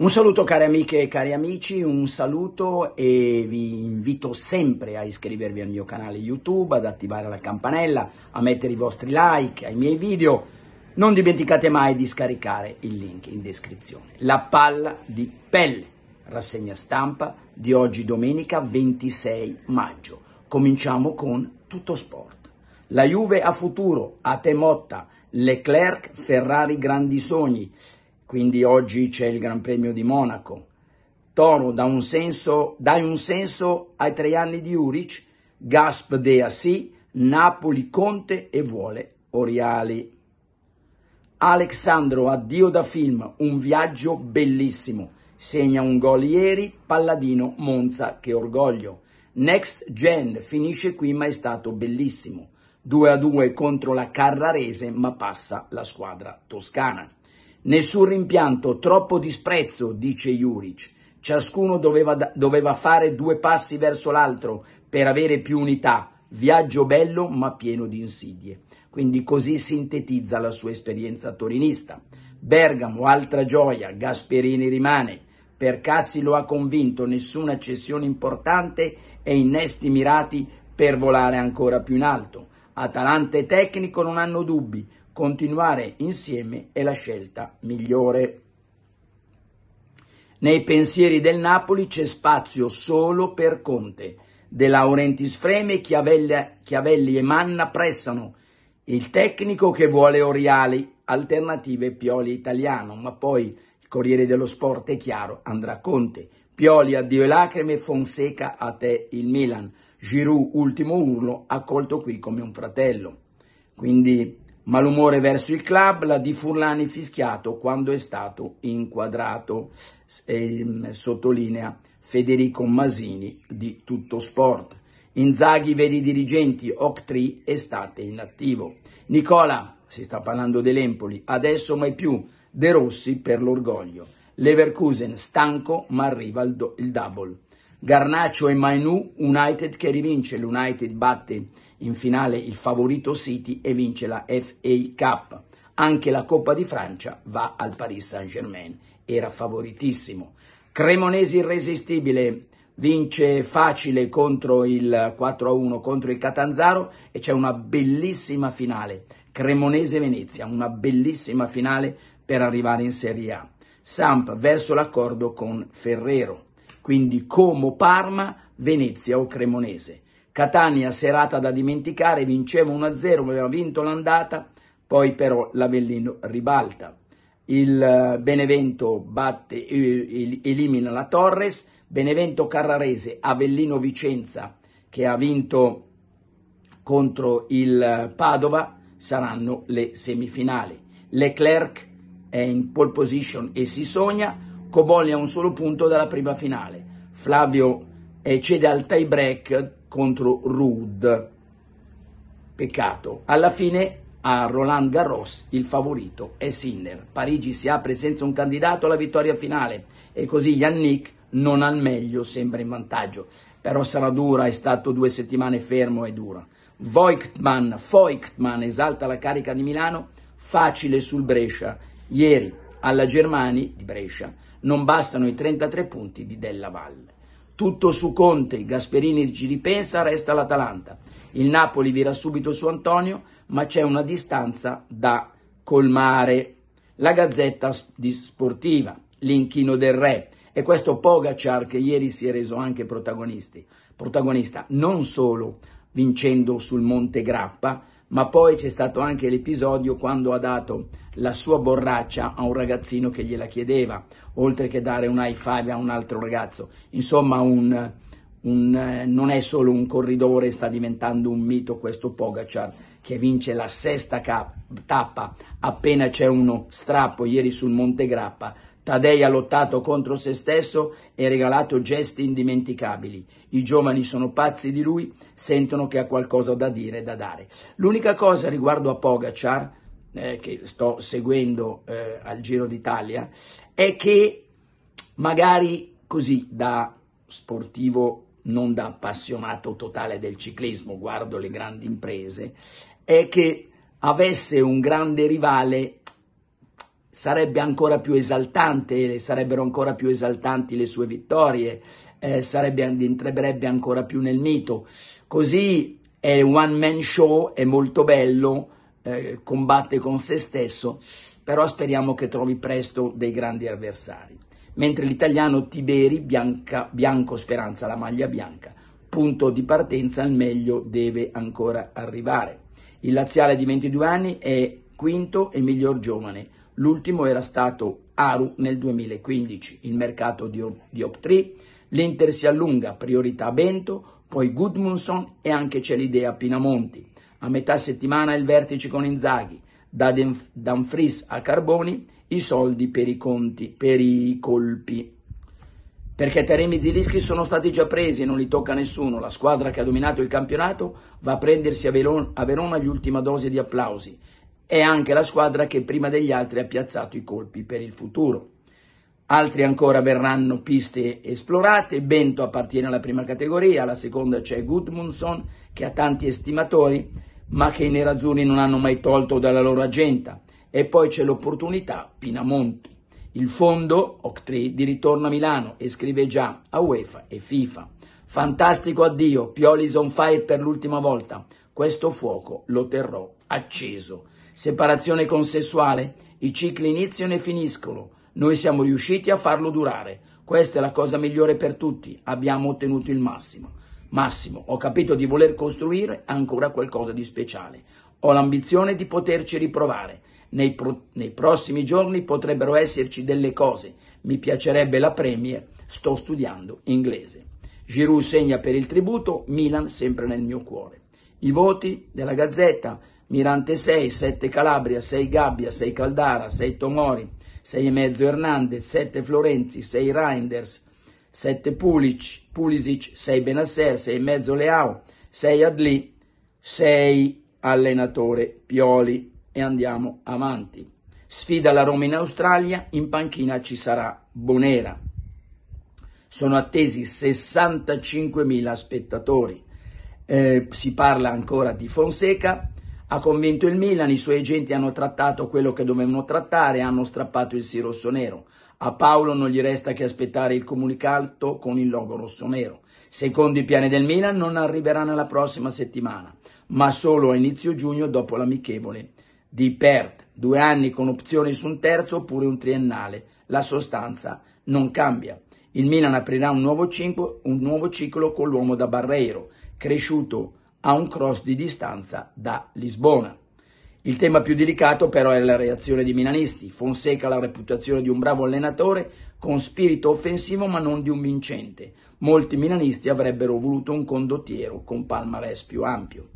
Un saluto cari amiche e cari amici, un saluto e vi invito sempre a iscrivervi al mio canale YouTube, ad attivare la campanella, a mettere i vostri like ai miei video. Non dimenticate mai di scaricare il link in descrizione. La palla di pelle, rassegna stampa di oggi domenica 26 maggio. Cominciamo con tutto sport. La Juve a futuro, a te Motta, Leclerc, Ferrari grandi sogni quindi oggi c'è il Gran Premio di Monaco. Toro dà un senso, dai un senso ai tre anni di Uric, Gasp Dea sì, Napoli Conte e vuole Oriali. Alexandro, addio da film, un viaggio bellissimo. Segna un gol ieri, Palladino, Monza, che orgoglio. Next Gen finisce qui ma è stato bellissimo. 2 a 2 contro la Carrarese ma passa la squadra toscana. Nessun rimpianto, troppo disprezzo, dice Juric. Ciascuno doveva, doveva fare due passi verso l'altro per avere più unità. Viaggio bello ma pieno di insidie. Quindi così sintetizza la sua esperienza torinista. Bergamo, altra gioia, Gasperini rimane. Per Cassi lo ha convinto, nessuna cessione importante e innesti mirati per volare ancora più in alto. Atalanta e tecnico non hanno dubbi, continuare insieme è la scelta migliore. Nei pensieri del Napoli c'è spazio solo per Conte. De Laurenti Freme, Chiavelli, Chiavelli e Manna pressano il tecnico che vuole Oriali, alternative Pioli italiano, ma poi il Corriere dello Sport è chiaro, andrà Conte. Pioli, addio e lacrime, Fonseca a te il Milan. Giroud, ultimo urlo, accolto qui come un fratello. Quindi Malumore verso il club, la di Furlani fischiato quando è stato inquadrato, eh, sottolinea Federico Masini di Tutto Sport. Inzaghi vede i dirigenti, Octri estate inattivo. Nicola, si sta parlando dell'Empoli, adesso mai più, De Rossi per l'orgoglio. Leverkusen stanco ma arriva il, do, il double. Garnaccio e Mainu, United che rivince, l'United batte in finale il favorito City e vince la FA Cup. Anche la Coppa di Francia va al Paris Saint-Germain, era favoritissimo. Cremonese irresistibile, vince facile contro il 4-1 contro il Catanzaro e c'è una bellissima finale. Cremonese-Venezia, una bellissima finale per arrivare in Serie A. Samp verso l'accordo con Ferrero, quindi Como, Parma, Venezia o Cremonese. Catania serata da dimenticare, vinceva 1-0, aveva vinto l'andata, poi però l'Avellino ribalta. Il eh, Benevento batte, eh, elimina la Torres, Benevento Carrarese, Avellino Vicenza che ha vinto contro il eh, Padova saranno le semifinali. Leclerc è in pole position e si sogna, Coboli a un solo punto dalla prima finale. Flavio e cede al tie break contro Rude. Peccato. Alla fine a Roland Garros il favorito è Sinner. Parigi si apre senza un candidato alla vittoria finale e così Yannick non al meglio sembra in vantaggio. Però sarà dura, è stato due settimane fermo e dura. Voigtman, Voigtman esalta la carica di Milano, facile sul Brescia. Ieri alla Germani di Brescia non bastano i 33 punti di Della Valle. Tutto su Conte, Gasperini ci ripensa, resta l'Atalanta. Il Napoli vira subito su Antonio, ma c'è una distanza da colmare. La Gazzetta Sportiva, l'inchino del re. E questo Pogacar che ieri si è reso anche protagonista, non solo vincendo sul Monte Grappa, ma poi c'è stato anche l'episodio quando ha dato la sua borraccia a un ragazzino che gliela chiedeva, oltre che dare un high five a un altro ragazzo. Insomma, un, un, eh, non è solo un corridore, sta diventando un mito questo Pogacar che vince la sesta cap- tappa appena c'è uno strappo ieri sul Monte Grappa Taddei ha lottato contro se stesso e regalato gesti indimenticabili. I giovani sono pazzi di lui, sentono che ha qualcosa da dire e da dare. L'unica cosa riguardo a Pogacar, eh, che sto seguendo eh, al Giro d'Italia, è che magari così da sportivo non da appassionato totale del ciclismo, guardo le grandi imprese, è che avesse un grande rivale sarebbe ancora più esaltante, sarebbero ancora più esaltanti le sue vittorie, eh, sarebbe, entrerebbe ancora più nel mito. Così è one man show, è molto bello, eh, combatte con se stesso, però speriamo che trovi presto dei grandi avversari. Mentre l'italiano Tiberi, bianca, Bianco Speranza, la maglia bianca, punto di partenza, al meglio deve ancora arrivare. Il laziale di 22 anni è quinto e miglior giovane, l'ultimo era stato Aru nel 2015, il mercato di, di op l'Inter si allunga, priorità a Bento, poi Gudmundsson e anche c'è l'idea Pinamonti. A metà settimana il vertice con Inzaghi, da Danfris a Carboni, i soldi per i conti, per i colpi. Perché Taremi e Zilischi sono stati già presi e non li tocca nessuno. La squadra che ha dominato il campionato va a prendersi a, Verona, a Verona l'ultima dose di applausi è anche la squadra che prima degli altri ha piazzato i colpi per il futuro. Altri ancora verranno piste esplorate, Bento appartiene alla prima categoria, alla seconda c'è Gudmundsson che ha tanti estimatori ma che i nerazzurri non hanno mai tolto dalla loro agenda e poi c'è l'opportunità Pinamonti. Il fondo Octree di ritorno a Milano e scrive già a UEFA e FIFA. Fantastico addio, Pioli's on fire per l'ultima volta, questo fuoco lo terrò acceso separazione consessuale, i cicli iniziano e finiscono, noi siamo riusciti a farlo durare, questa è la cosa migliore per tutti, abbiamo ottenuto il massimo. Massimo, ho capito di voler costruire ancora qualcosa di speciale, ho l'ambizione di poterci riprovare, nei, pro nei prossimi giorni potrebbero esserci delle cose, mi piacerebbe la Premier, sto studiando inglese. Giroud segna per il tributo, Milan sempre nel mio cuore. I voti della Gazzetta Mirante 6, 7 Calabria, 6 Gabbia, 6 Caldara, 6 Tomori, 6 mezzo Hernandez, 7 Florenzi, 6 Reinders, 7 Pulic, Pulisic, 6 Benasser, 6 mezzo Leao, 6 Adli, 6 allenatore Pioli e andiamo avanti. Sfida la Roma in Australia, in panchina ci sarà Bonera. Sono attesi 65.000 spettatori. Eh, si parla ancora di Fonseca, ha convinto il Milan, i suoi agenti hanno trattato quello che dovevano trattare, hanno strappato il sì rossonero. A Paolo non gli resta che aspettare il comunicato con il logo rossonero. Secondo i piani del Milan non arriverà nella prossima settimana, ma solo a inizio giugno dopo l'amichevole di Perth. Due anni con opzioni su un terzo oppure un triennale. La sostanza non cambia. Il Milan aprirà un nuovo, ciclo, un nuovo ciclo con l'uomo da Barreiro, cresciuto a un cross di distanza da Lisbona. Il tema più delicato però è la reazione dei milanisti. Fonseca ha la reputazione di un bravo allenatore con spirito offensivo ma non di un vincente. Molti milanisti avrebbero voluto un condottiero con palmarès più ampio.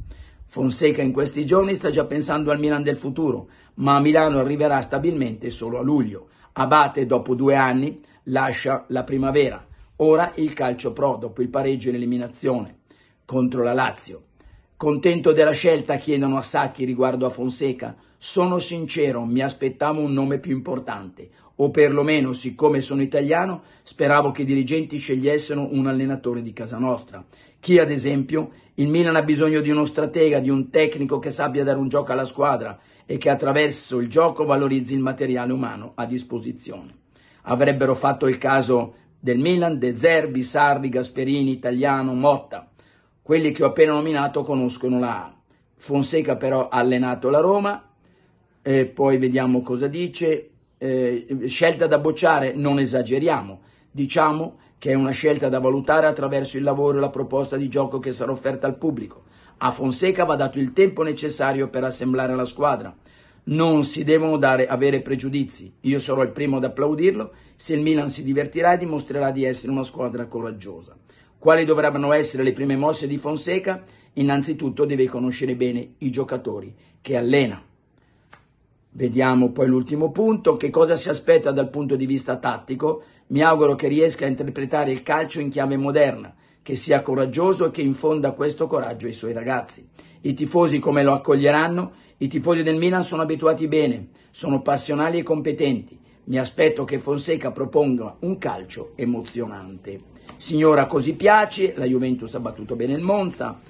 Fonseca in questi giorni sta già pensando al Milan del futuro, ma a Milano arriverà stabilmente solo a luglio. Abate dopo due anni lascia la primavera. Ora il calcio pro dopo il pareggio in eliminazione contro la Lazio. Contento della scelta, chiedono a Sacchi riguardo a Fonseca. Sono sincero, mi aspettavo un nome più importante, o perlomeno, siccome sono italiano, speravo che i dirigenti scegliessero un allenatore di casa nostra. Chi, ad esempio, il Milan ha bisogno di uno stratega, di un tecnico che sappia dare un gioco alla squadra e che attraverso il gioco valorizzi il materiale umano a disposizione. Avrebbero fatto il caso del Milan, De Zerbi, Sarri, Gasperini, Italiano, Motta. Quelli che ho appena nominato conoscono la A. Fonseca però ha allenato la Roma, e poi vediamo cosa dice. Eh, scelta da bocciare, non esageriamo, diciamo che è una scelta da valutare attraverso il lavoro e la proposta di gioco che sarà offerta al pubblico. A Fonseca va dato il tempo necessario per assemblare la squadra. Non si devono dare, avere pregiudizi. Io sarò il primo ad applaudirlo se il Milan si divertirà e dimostrerà di essere una squadra coraggiosa. Quali dovrebbero essere le prime mosse di Fonseca? Innanzitutto deve conoscere bene i giocatori che allena. Vediamo poi l'ultimo punto, che cosa si aspetta dal punto di vista tattico. Mi auguro che riesca a interpretare il calcio in chiave moderna, che sia coraggioso e che infonda questo coraggio ai suoi ragazzi. I tifosi come lo accoglieranno? I tifosi del Milan sono abituati bene, sono passionali e competenti. Mi aspetto che Fonseca proponga un calcio emozionante. Signora così piace, la Juventus ha battuto bene il Monza,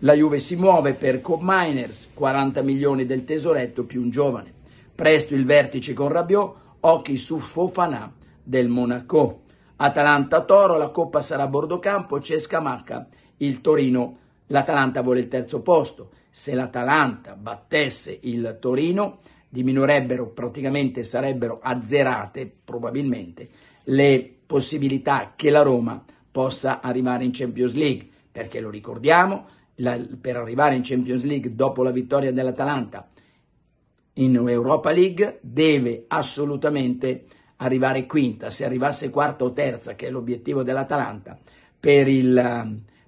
la Juve si muove per Cop Miners, 40 milioni del tesoretto più un giovane. Presto il vertice con Rabiot, occhi su Fofana del Monaco. Atalanta-Toro, la Coppa sarà a bordo campo, c'è Scamacca, il Torino, l'Atalanta vuole il terzo posto. Se l'Atalanta battesse il Torino, diminuirebbero, praticamente sarebbero azzerate probabilmente le possibilità che la Roma possa arrivare in Champions League, perché lo ricordiamo, la, per arrivare in Champions League dopo la vittoria dell'Atalanta in Europa League deve assolutamente arrivare quinta, se arrivasse quarta o terza, che è l'obiettivo dell'Atalanta, per,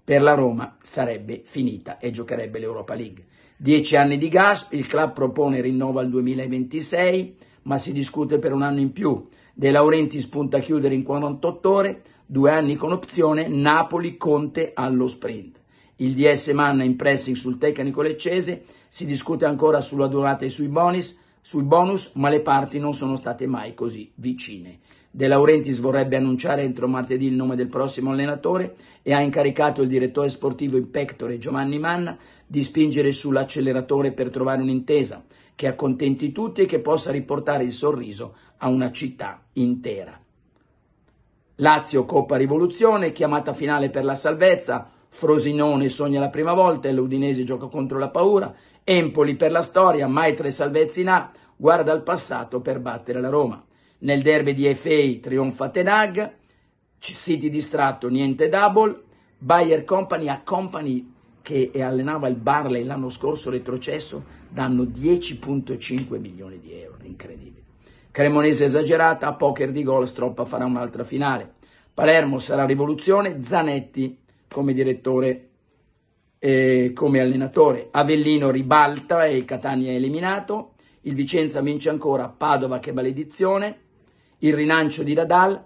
per, la Roma sarebbe finita e giocherebbe l'Europa League. Dieci anni di gas, il club propone rinnovo al 2026, ma si discute per un anno in più. De Laurenti spunta a chiudere in 48 ore, due anni con opzione, Napoli Conte allo sprint. Il DS Manna in pressing sul tecnico leccese, si discute ancora sulla durata e sui bonus, sui bonus, ma le parti non sono state mai così vicine. De Laurentiis vorrebbe annunciare entro martedì il nome del prossimo allenatore e ha incaricato il direttore sportivo in pectore Giovanni Manna di spingere sull'acceleratore per trovare un'intesa che accontenti tutti e che possa riportare il sorriso a una città intera. Lazio Coppa Rivoluzione, chiamata finale per la salvezza, Frosinone sogna la prima volta, e l'Udinese gioca contro la paura, Empoli per la storia, mai tre salvezzi in A, guarda al passato per battere la Roma. Nel derby di FA trionfa Tenag, City distratto, niente double, Bayer Company a Company che allenava il Barley l'anno scorso retrocesso danno 10.5 milioni di euro, incredibile. Cremonese esagerata, a poker di gol Stroppa farà un'altra finale. Palermo sarà rivoluzione, Zanetti come direttore e come allenatore. Avellino ribalta e il Catania è eliminato. Il Vicenza vince ancora, Padova che maledizione. Il rilancio di Radal,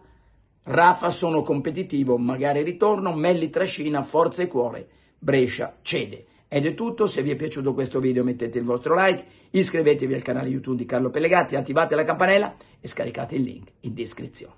Rafa sono competitivo, magari ritorno, Melli trascina, forza e cuore, Brescia cede. Ed è tutto, se vi è piaciuto questo video mettete il vostro like, iscrivetevi al canale YouTube di Carlo Pellegatti, attivate la campanella e scaricate il link in descrizione.